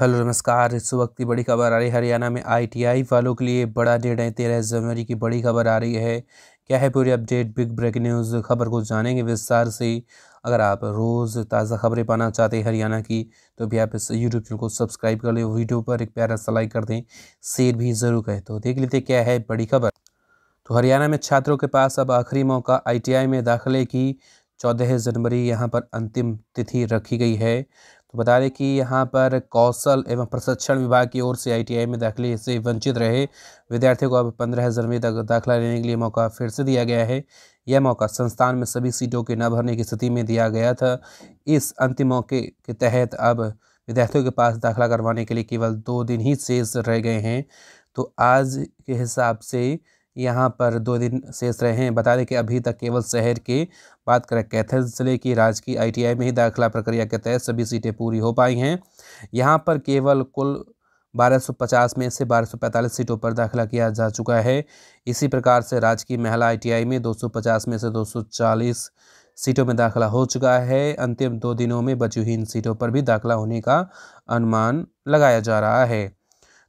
hello नमस्कार इस वक्त की बड़ी खबर आ रही है हरियाणा में आईटीआई वालों के लिए बड़ा निर्णय तेरह जनवरी की बड़ी खबर आ रही है क्या है पूरी अपडेट बिग ब्रेक न्यूज़ खबर को जानेंगे विस्तार से अगर आप रोज़ ताज़ा खबरें पाना चाहते हैं हरियाणा की तो भी आप इस यूट्यूब चैनल को सब्सक्राइब कर लें वीडियो पर एक प्यारा सा लाइक कर दें शेयर भी ज़रूर करें तो देख लेते क्या है बड़ी खबर तो हरियाणा में छात्रों के पास अब आखिरी मौका आई में दाखिले की चौदह जनवरी यहाँ पर अंतिम तिथि रखी गई है तो बता दें कि यहाँ पर कौशल एवं प्रशिक्षण विभाग की ओर से आईटीआई में दाखिले से वंचित रहे विद्यार्थियों को अब पंद्रह जनवरी तक दाखिला लेने के लिए मौका फिर से दिया गया है यह मौका संस्थान में सभी सीटों के न भरने की स्थिति में दिया गया था इस अंतिम मौके के तहत अब विद्यार्थियों के पास दाखिला करवाने के लिए केवल दो दिन ही शेष रह गए हैं तो आज के हिसाब से यहाँ पर दो दिन शेष रहे हैं बता दें कि अभी तक केवल शहर के बात करें कैथल जिले की राजकीय आईटीआई में ही दाखिला प्रक्रिया के तहत सभी सीटें पूरी हो पाई हैं यहाँ पर केवल कुल 1250 में से 1245 सीटों पर दाखिला किया जा चुका है इसी प्रकार से राजकीय महिला आईटीआई में 250 में से 240 सीटों में दाखिला हो चुका है अंतिम दो दिनों में बची हुई इन सीटों पर भी दाखिला होने का अनुमान लगाया जा रहा है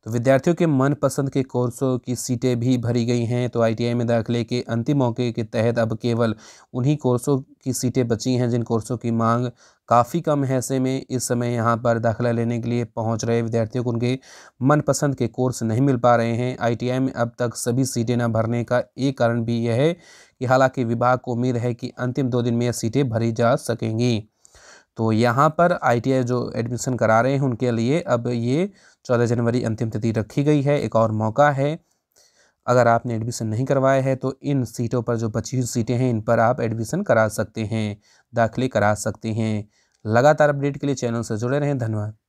तो विद्यार्थियों के मनपसंद के कोर्सों की सीटें भी भरी गई हैं तो आईटीआई में दाखिले के अंतिम मौके के तहत अब केवल उन्हीं कोर्सों की सीटें बची हैं जिन कोर्सों की मांग काफ़ी कम है ऐसे में इस समय यहाँ पर दाखिला लेने के लिए पहुँच रहे विद्यार्थियों को उनके मनपसंद के कोर्स नहीं मिल पा रहे हैं आई में अब तक सभी सीटें न भरने का एक कारण भी यह है कि हालांकि विभाग को उम्मीद है कि अंतिम दो दिन में यह सीटें भरी जा सकेंगी तो यहाँ पर आई जो एडमिशन करा रहे हैं उनके लिए अब ये चौदह जनवरी अंतिम तिथि रखी गई है एक और मौका है अगर आपने एडमिशन नहीं करवाया है तो इन सीटों पर जो बची हुई सीटें हैं इन पर आप एडमिशन करा सकते हैं दाखिले करा सकते हैं लगातार अपडेट के लिए चैनल से जुड़े रहें धन्यवाद